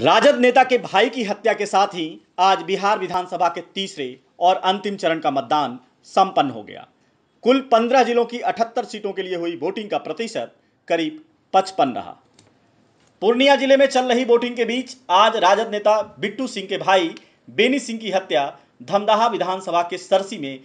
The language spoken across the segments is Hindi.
राजद नेता के भाई की हत्या के साथ ही आज बिहार विधानसभा के तीसरे और अंतिम चरण का मतदान संपन्न हो गया कुल 15 जिलों की 78 सीटों के लिए हुई वोटिंग का प्रतिशत करीब 55 रहा पूर्णिया जिले में चल रही वोटिंग के बीच आज राजद नेता बिट्टू सिंह के भाई बेनी सिंह की हत्या धमदाहा विधानसभा के सरसी में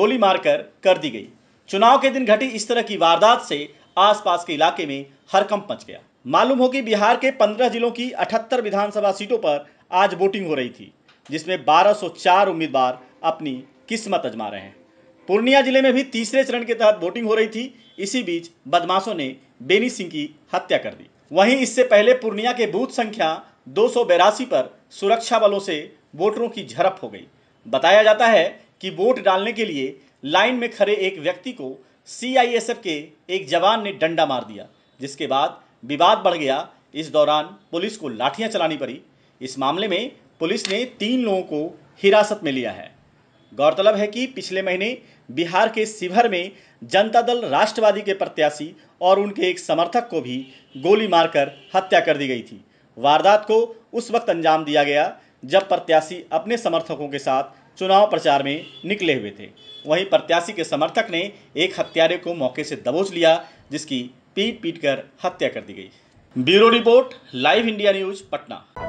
गोली मारकर कर दी गई चुनाव के दिन घटी इस तरह की वारदात से आसपास के इलाके में हरकम पच गया मालूम हो कि बिहार के 15 जिलों की 78 विधानसभा सीटों पर आज वोटिंग हो रही थी जिसमें 1204 उम्मीदवार अपनी किस्मत अजमा रहे हैं पूर्णिया जिले में भी तीसरे चरण के तहत वोटिंग हो रही थी इसी बीच बदमाशों ने बेनी सिंह की हत्या कर दी वहीं इससे पहले पूर्णिया के बूथ संख्या दो पर सुरक्षा बलों से वोटरों की झड़प हो गई बताया जाता है कि वोट डालने के लिए लाइन में खड़े एक व्यक्ति को सीआईएसएफ के एक जवान ने डंडा मार दिया जिसके बाद विवाद बढ़ गया इस दौरान पुलिस को लाठियां चलानी पड़ी इस मामले में पुलिस ने तीन लोगों को हिरासत में लिया है गौरतलब है कि पिछले महीने बिहार के शिवहर में जनता दल राष्ट्रवादी के प्रत्याशी और उनके एक समर्थक को भी गोली मारकर हत्या कर दी गई थी वारदात को उस वक्त अंजाम दिया गया जब प्रत्याशी अपने समर्थकों के साथ चुनाव प्रचार में निकले हुए थे वहीं प्रत्याशी के समर्थक ने एक हत्यारे को मौके से दबोच लिया जिसकी पीट पीट कर हत्या कर दी गई bureau report live India news Patna